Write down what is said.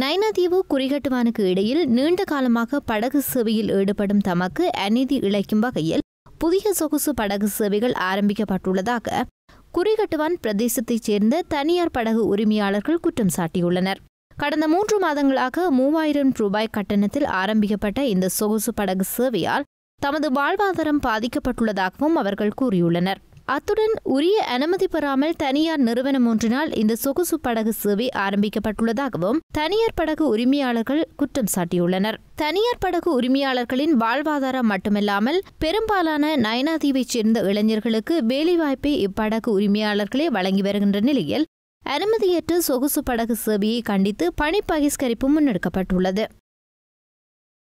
நைனதீவு குறிகட்டுவானுக்கு இடையில் நீண்ட காலமாக படகு சேவையில் ஈடுபடும் தமக்கு அநீதி இழைக்கும் வகையில் புதிய சொகுசு படகு சேவைகள் ஆரம்பிக்கப்பட்டுள்ளதாக குறிகட்டுவான் பிரதேசத்தைச் சேர்ந்த தனியார் படகு உரிமையாளர்கள் குற்றம் சாட்டியுள்ளனர் கடந்த மூன்று மாதங்களாக மூவாயிரம் ரூபாய் கட்டணத்தில் ஆரம்பிக்கப்பட்ட இந்த சொகுசு படகு சேவையால் தமது வாழ்வாதாரம் பாதிக்கப்பட்டுள்ளதாகவும் அவர்கள் கூறியுள்ளனர் அத்துடன் உரிய அனுமதி பெறாமல் தனியார் நிறுவனம் ஒன்றினால் இந்த சொகுசு படகு சேவை ஆரம்பிக்கப்பட்டுள்ளதாகவும் தனியார் படகு உரிமையாளர்கள் குற்றம் சாட்டியுள்ளனர் தனியார் படகு உரிமையாளர்களின் வாழ்வாதாரம் மட்டுமில்லாமல் பெரும்பாலான நயனாதீவைச் சேர்ந்த இளைஞர்களுக்கு வேலைவாய்ப்பை இப்படகு உரிமையாளர்களே வழங்கி வருகின்ற நிலையில் அனுமதியற்ற சொகுசு படகு சேவையை கண்டித்து பணி பகிஷ்கரிப்பு முன்னெடுக்கப்பட்டுள்ளது